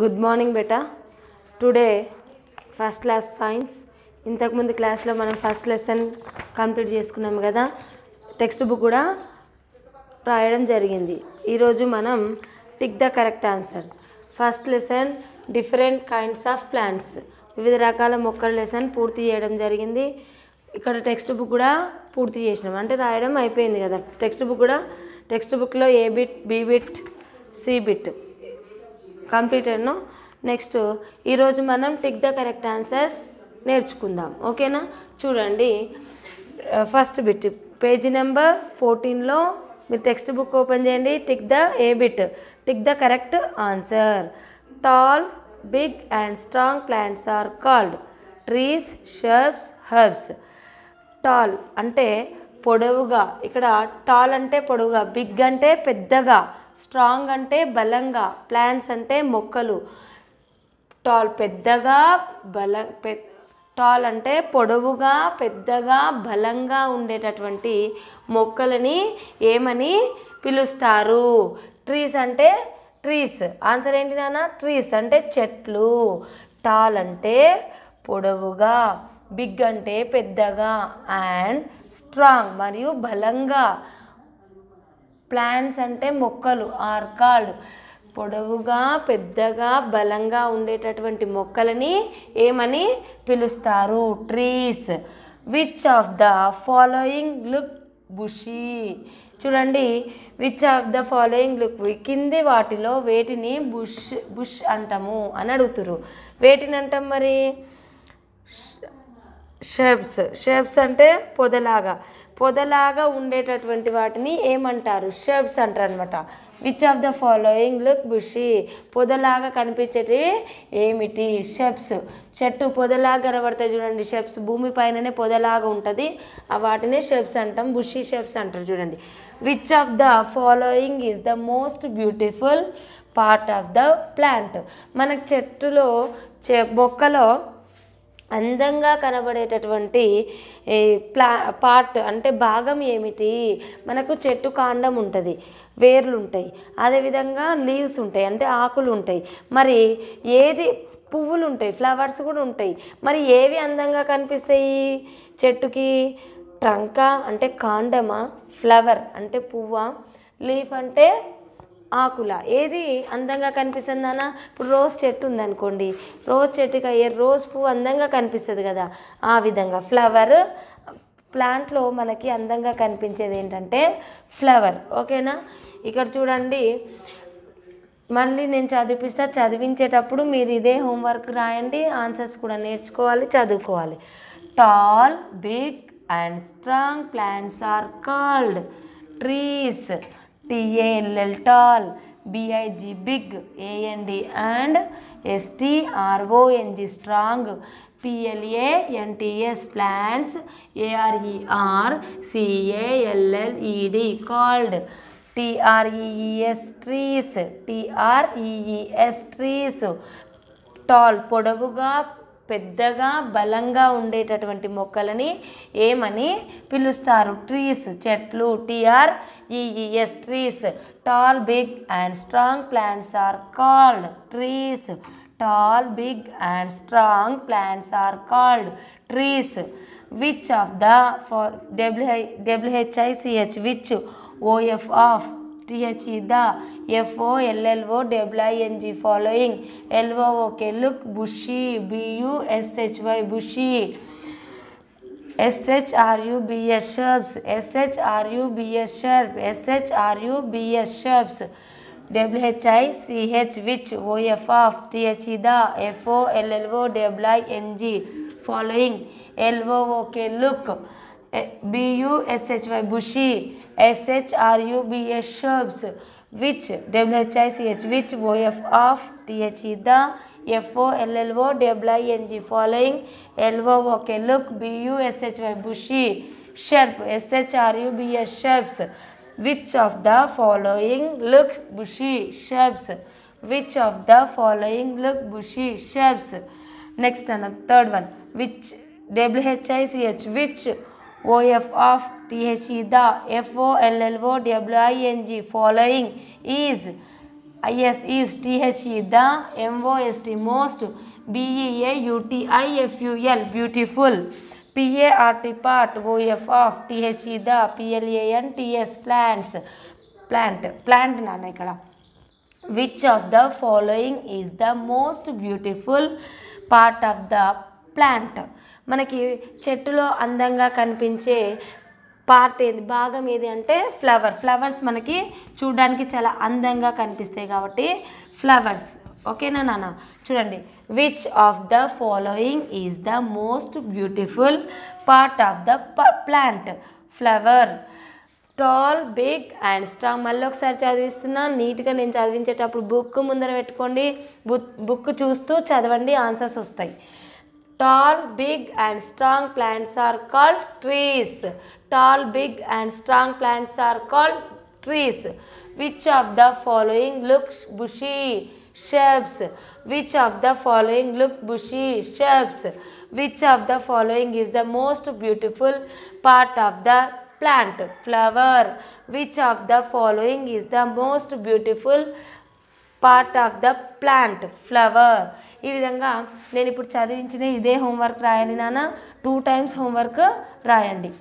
Good morning బేటా today first class science ఇంతకుముందు క్లాస్లో మనం ఫస్ట్ లెసన్ కంప్లీట్ చేసుకున్నాం కదా టెక్స్ట్ బుక్ కూడా రాయడం జరిగింది ఈరోజు మనం tick the correct answer first lesson different kinds of plants వివిధ రకాల మొక్కల లెసన్ పూర్తి చేయడం జరిగింది ఇక్కడ టెక్స్ట్ బుక్ కూడా పూర్తి చేసినాం అంటే రాయడం అయిపోయింది కదా టెక్స్ట్ బుక్ కూడా టెక్స్ట్ బుక్లో A bit B bit C bit కంప్లీటెడ్ను నెక్స్ట్ ఈరోజు మనం టిక్ ద కరెక్ట్ ఆన్సర్స్ నేర్చుకుందాం ఓకేనా చూడండి ఫస్ట్ బిట్ పేజీ నెంబర్ ఫోర్టీన్లో మీరు టెక్స్ట్ బుక్ ఓపెన్ చేయండి tick the A bit tick the correct answer tall big and strong plants are called trees shrubs herbs tall అంటే పొడవుగా ఇక్కడ టాల్ అంటే పొడవుగా బిగ్ అంటే పెద్దగా స్ట్రాంగ్ అంటే బలంగా ప్లాంట్స్ అంటే మొక్కలు టాల్ పెద్దగా బల టాల్ అంటే పొడవుగా పెద్దగా బలంగా ఉండేటటువంటి మొక్కలని ఏమని పిలుస్తారు ట్రీస్ అంటే ట్రీస్ ఆన్సర్ ఏంటి నాన్న ట్రీస్ అంటే చెట్లు టాల్ అంటే పొడవుగా బిగ్ అంటే పెద్దగా అండ్ స్ట్రాంగ్ మరియు బలంగా ప్లాంట్స్ అంటే మొక్కలు ఆర్కాడ్ పొడవుగా పెద్దగా బలంగా ఉండేటటువంటి మొక్కలని ఏమని పిలుస్తారు trees which of the following look bushy చూడండి which of the following look కింది వాటిలో వేటిని బుష్ బుష్ అంటాము అని అడుగుతురు వేటిని అంటాం మరి షెప్స్ షెప్స్ అంటే పొదలాగా పొదలాగా ఉండేటటువంటి వాటిని ఏమంటారు షర్బ్స్ అంటారు అనమాట which of the following look bushy పొదలాగా కనిపించేటివి ఏమిటి షెప్స్ చెట్టు పొదలాగా కనబడతాయి చూడండి షెప్స్ భూమి పైననే పొదలాగా ఉంటుంది ఆ వాటినే షెప్స్ అంటాం బుషి షెప్స్ అంటారు చూడండి which of the following is the most beautiful part of the plant మనకు చెట్టులో చె బొక్కలో అందంగా కనబడేటటువంటి ప్లా పార్ట్ అంటే భాగం ఏమిటి మనకు చెట్టు కాండం ఉంటుంది వేర్లు ఉంటాయి అదేవిధంగా లీవ్స్ ఉంటాయి అంటే ఆకులు ఉంటాయి మరి ఏది పువ్వులు ఉంటాయి ఫ్లవర్స్ కూడా ఉంటాయి మరి ఏవి అందంగా కనిపిస్తాయి చెట్టుకి ట్రంక అంటే కాండమా ఫ్లవర్ అంటే పువ్వా లీఫ్ అంటే ఆకుల ఏది అందంగా కనిపిస్తుంది ఇప్పుడు రోజ్ చెట్టు ఉందనుకోండి రోజ్ చెట్టుకి అయ్యే రోజ్ పువ్వు అందంగా కనిపిస్తుంది కదా ఆ విధంగా ఫ్లవర్ ప్లాంట్లో మనకి అందంగా కనిపించేది ఏంటంటే ఫ్లవర్ ఓకేనా ఇక్కడ చూడండి మళ్ళీ నేను చదివిస్తా చదివించేటప్పుడు మీరు ఇదే హోంవర్క్ రాయండి ఆన్సర్స్ కూడా నేర్చుకోవాలి చదువుకోవాలి tall big and strong plants are called trees TALL tall, BIG big, AND and STRONG strong, PLANTS plants, ARER, CALLED called, TREES trees, TREES trees, tall பொடவுகா పెద్దగా బలంగా ఉండేటటువంటి మొక్కలని ఏమని పిలుస్తారు ట్రీస్ చెట్లు T R E E S trees tall big and strong plants are called trees tall big and strong plants are called trees which of the far W H W H I C H which O F of TH the F O L L following L O look bushy B U S H Y bushy S H R U B S shrubs S H R U B S sharp S H R U B S shrubs W H I C H which O F of T H E the F O L L O W I N G following L O O K look Eh, B U S H Y bushy S H R U B S shrubs which W H I C H which O F of T H E the F O L L O W I N G following L O okay look B U S H Y bushy sharp S H R U B S shrubs which of the following look bushy shrubs which of the following look bushy shrubs next another third one which W H I C H which OF of THE the FOLLOWING following is IS is THE the MOST most BEAUTIFUL beautiful PART part OF of THE the PLANTS plants plant plant nanakara which of the following is the most beautiful part of the plant మనకి చెట్టులో అందంగా కనిపించే part ఏది భాగం ఏది అంటే flower flowers మనకి చూడడానికి చాలా అందంగా కనిపిస్తాయి కాబట్టి ఫ్లవర్స్ ఓకేనా నాన్న చూడండి which of the following is the most beautiful part of the plant flower tall big and strong మళ్ళీ ఒకసారి చదివిస్తున్నా నీట్గా నేను చదివించేటప్పుడు బుక్ ముందర పెట్టుకోండి బుక్ చూస్తూ చదవండి ఆన్సర్స్ వస్తాయి Tall, big and strong plants are called trees. Tall, big and strong plants are called trees. Which of the following looks bushy? Shrubs. Which of the following look bushy? Shrubs. Which of the following is the most beautiful part of the plant? Flower. Which of the following is the most beautiful part of the plant? Flower. ఈ విధంగా నేను ఇప్పుడు చదివించిన ఇదే homework రాయాలి నాన్న two times homework రాయండి